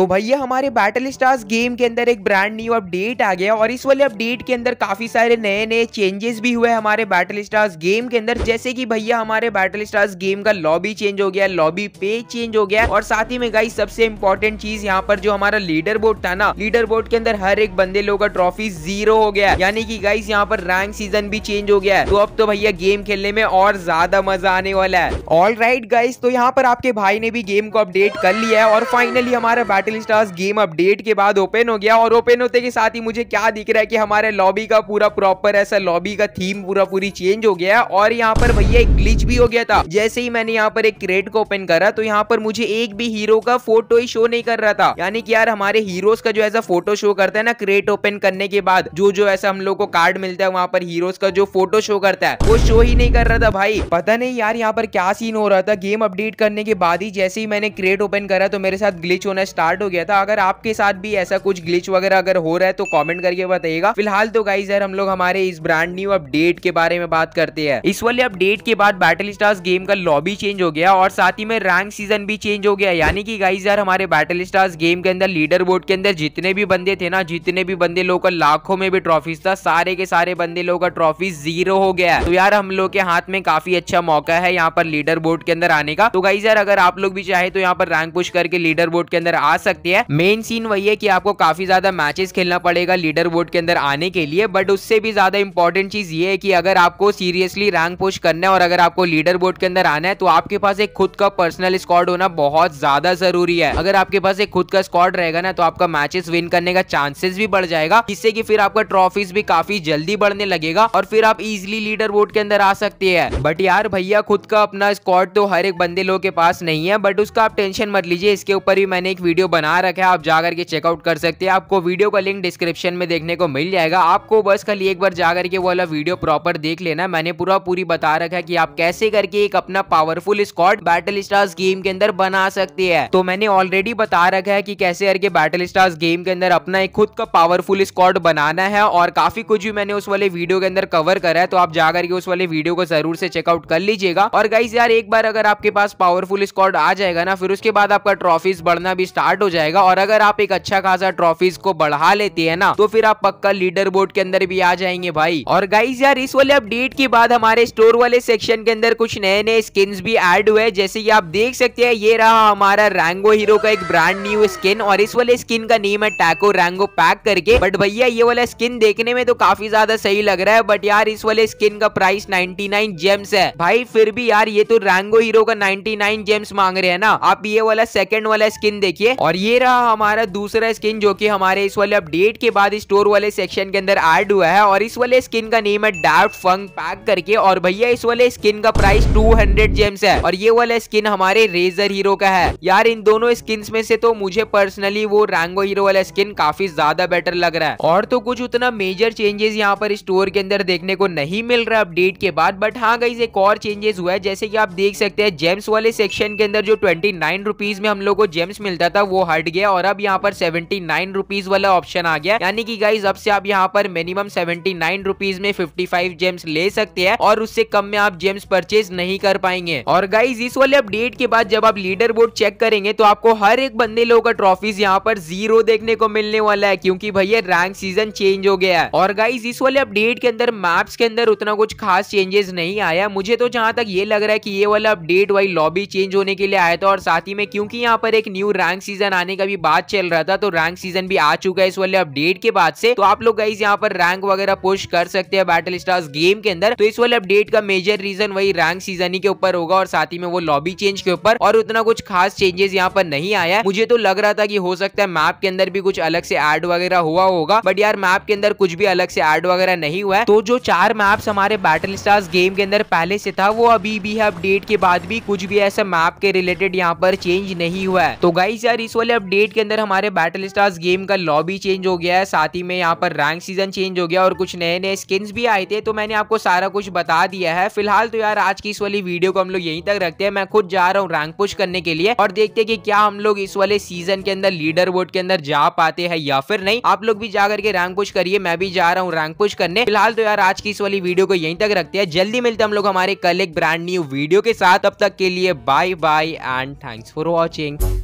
तो भैया हमारे बैटल स्टार्स गेम के अंदर एक ब्रांड न्यू अपडेट आ गया और इस वाले अपडेट के अंदर काफी सारे नए नए चेंजेस भी हुए हमारे बैटल स्टार्स गेम के अंदर जैसे कि भैया हमारे बैटल स्टार्स गेम का लॉबी चेंज हो गया लॉबी पे चेंज हो गया और साथ ही में गाई सबसे इम्पोर्टेंट चीज यहाँ पर जो हमारा लीडर बोर्ड था ना लीडर बोर्ड के अंदर हर एक बंदे लोग का ट्रॉफी जीरो हो गया यानी की गाइस यहाँ पर रैंक सीजन भी चेंज हो गया तो अब तो भैया गेम खेलने में और ज्यादा मजा आने वाला है ऑल राइट गाइस तो यहाँ पर आपके भाई ने भी गेम को अपडेट कर लिया है और फाइनली हमारा battle battle stars game update के बाद ओपन हो गया और ओपन होते के साथ ही मुझे क्या दिख रहा है कि हमारे लॉबी का पूरा प्रॉपर ऐसा लॉबी का थीम पूरा पूरी चेंज हो गया और यहाँ पर भैया एक ग्लिच भी हो गया था जैसे ही मैंने यहाँ पर एक क्रेट को ओपन करा तो यहाँ पर मुझे एक भी हीरो का फोटो ही शो नहीं कर रहा था यानी कि यार हमारे हीरोज का जो ऐसा फोटो शो करता है ना क्रेट ओपन करने के बाद जो जो ऐसा हम लोग को कार्ड मिलता है वहाँ पर हीरोज का जो फोटो शो करता है वो शो ही नहीं कर रहा था भाई पता नहीं यार यहाँ पर क्या सीन हो रहा था गेम अपडेट करने के बाद ही जैसे ही मैंने क्रेट ओपन करा तो मेरे साथ ग्लिच होना स्टार्ट स्टार्ट हो गया था अगर आपके साथ भी ऐसा कुछ ग्लिच वगैरह अगर हो रहा है तो कॉमेंट करके बताइएगा फिलहाल तो गाइज यार हम लोग हमारे इस ब्रांड न्यू अपडेट के बारे में बात करते हैं इस वाले अपडेट के बाद बैटल स्टार्स गेम का लॉबी चेंज हो गया और साथ ही में रैंक सीजन भी चेंज हो गया यानी कि गाइज यार हमारे बैटल स्टार्स गेम के अंदर लीडर बोर्ड के अंदर जितने भी बंदे थे ना जितने भी बंदे लोग का लाखों में भी ट्रॉफीज था सारे के सारे बंदे लोग का ट्रॉफी जीरो हो गया तो यार हम लोग के हाथ में काफी अच्छा मौका है यहाँ पर लीडर बोर्ड के अंदर आने का तो गाइज यार अगर आप लोग भी चाहे तो यहाँ पर रैंक पुश करके लीडर बोर्ड के अंदर आ सकते सकती है मेन सीन वही है की आपको काफी ज्यादा मैचेस खेलना पड़ेगा लीडर बोर्ड के अंदर आने के लिए बट उससे भी ज्यादा इंपॉर्टेंट चीज ये है की अगर आपको सीरियसली रैंक पुश करना है और अगर आपको लीडर बोर्ड के अंदर आना है तो आपके पास एक खुद का पर्सनल स्कॉड होना बहुत ज्यादा जरूरी है अगर आपके पास एक खुद का स्कॉड रहेगा ना तो आपका मैचेस विन करने का चांसेस भी बढ़ जाएगा जिससे की फिर आपका ट्रॉफीज भी काफी जल्दी बढ़ने लगेगा और फिर आप इजिली लीडर बोर्ड के अंदर आ सकते हैं बट यार भैया खुद का अपना स्कॉड तो हर एक बंदे लोग के पास नहीं है बट उसका आप टेंशन मत लीजिए इसके ऊपर भी मैंने एक वीडियो बना बना रखा है आप जाकर के चेकआउट कर सकते हैं आपको वीडियो का लिंक डिस्क्रिप्शन में देखने को मिल जाएगा आपको बस खाली एक बार जाकर के वाला वीडियो प्रॉपर देख लेना मैंने पूरा पूरी बता रखा है की आप कैसे करके एक अपना powerful squad battle stars game के अंदर बना सकते हैं तो मैंने ऑलरेडी बता रखा है की कैसे करके बैटल स्टार्स गेम के अंदर अपना एक खुद का पावरफुल स्कॉट बनाना है और काफी कुछ भी मैंने उस वाले वीडियो के अंदर कवर करा है तो आप जाकर के उस वाले वीडियो को जरूर से चेकआउट कर लीजिएगा और गाइज यार एक बार अगर आपके पास पावरफुल स्कॉट आ जाएगा ना फिर उसके बाद आपका ट्रॉफीज बढ़ना भी स्टार्ट हो जाएगा और अगर आप एक अच्छा खासा ट्रॉफीज को बढ़ा लेते हैं ना तो फिर आप पक्का लीडर बोर्ड के अंदर भी आ जाएंगे भाई और गाइज यार इस वाले अपडेट के बाद हमारे स्टोर वाले सेक्शन के अंदर कुछ नए नए स्किन भी एड हुए जैसे की आप देख सकते हैं ये रहा हमारा रैंगो हीरो का एक ब्रांड न्यू स्किन और इस वाले स्किन का नेम है टैको रैंगो पैक करके बट भैया ये वाला स्किन देखने में तो काफी ज्यादा सही लग रहा है बट यार इस वाले स्किन का प्राइस 99 जेम्स है भाई फिर भी यार ये तो रैंगो हीरो का 99 जेम्स मांग रहे हैं ना आप ये वाला सेकंड वाला स्किन देखिए और और ये रहा हमारा दूसरा स्किन जो कि हमारे इस वाले अपडेट के बाद स्टोर वाले सेक्शन के अंदर ऐड हुआ है और इस वाले स्किन का नेम है डार्ट फंग पैक करके और भैया इस वाले स्किन का प्राइस 200 जेम्स है और ये वाला स्किन हमारे रेजर हीरो का है यार इन दोनों स्किन में से तो मुझे पर्सनली वो रैंगो हीरो वाला स्किन काफी ज्यादा बेटर लग रहा है और तो कुछ उतना मेजर चेंजेस यहाँ पर स्टोर के अंदर देखने को नहीं मिल रहा अपडेट के बाद बट हाँ गई एक और चेंजेस हुआ है जैसे की आप देख सकते हैं जेम्स वाले सेक्शन के अंदर जो ट्वेंटी में हम लोग को जेम्स मिलता था वो हट गया और अब यहाँ पर सेवेंटी नाइन रुपीज वाला ऑप्शन आ गया यानी कि गाइज अब से आप यहाँ पर मिनिमम सेवेंटी नाइन रुपीज में फिफ्टी फाइव जेम्स ले सकते हैं और उससे कम में आप जेम्स परचेज नहीं कर पाएंगे और गाइज इस वाले अपडेट के बाद जब आप लीडर बोर्ड चेक करेंगे तो आपको हर एक बंदे लोगों का ट्रॉफीज यहाँ पर जीरो देखने को मिलने वाला है क्योंकि भैया रैंक सीजन चेंज हो गया है और गाइज इस वाले अपडेट के अंदर मैप्स के अंदर उतना कुछ खास चेंजेस नहीं आया मुझे तो जहाँ तक ये लग रहा है की ये वाला अपडेट वाई लॉबी चेंज होने के लिए आया था और साथ ही में क्यूँकी यहाँ पर एक न्यू रैंक सीजन सीजन आने का भी बात चल रहा था तो रैंक सीजन भी आ चुका है इस वाले अपडेट के बाद से तो आप लोग गाइज यहाँ पर रैंक वगैरह पुश कर सकते हैं बैटल स्टार्स गेम के अंदर तो इस वाले अपडेट का मेजर रीजन वही रैंक सीजन ही के ऊपर होगा और साथ ही में वो लॉबी चेंज के ऊपर और उतना कुछ खास चेंजेस यहाँ पर नहीं आया मुझे तो लग रहा था कि हो सकता है मैप के अंदर भी कुछ अलग से एड वगैरह हुआ होगा बट यार मैप के अंदर कुछ भी अलग से एड वगैरह नहीं हुआ है तो जो चार मैप्स हमारे बैटल स्टार्स गेम के अंदर पहले से था वो अभी भी है अपडेट के बाद भी कुछ भी ऐसा मैप के रिलेटेड यहाँ पर चेंज नहीं हुआ है तो गाइज यार इस वाले अपडेट के अंदर हमारे बैटल स्टार्स गेम का लॉबी चेंज हो गया है साथ ही में यहाँ पर रैंक सीजन चेंज हो गया और कुछ नए नए स्किन्स भी आए थे तो मैंने आपको सारा कुछ बता दिया है फिलहाल तो यार आज की इस वाली वीडियो को हम लोग यहीं तक रखते हैं मैं खुद जा रहा हूँ रैंक पुश करने के लिए और देखते हैं कि क्या हम लोग इस वाले सीजन के अंदर लीडर बोर्ड के अंदर जा पाते हैं या फिर नहीं आप लोग भी जाकर के रैंक पुश करिए मैं भी जा रहा हूँ रैंक पुश करने फिलहाल तो यार आज की इस वाली वीडियो को यहीं तक रखते हैं जल्दी मिलते हम लोग हमारे कल एक ब्रांड न्यू वीडियो के साथ अब तक के लिए bye bye and thanks for watching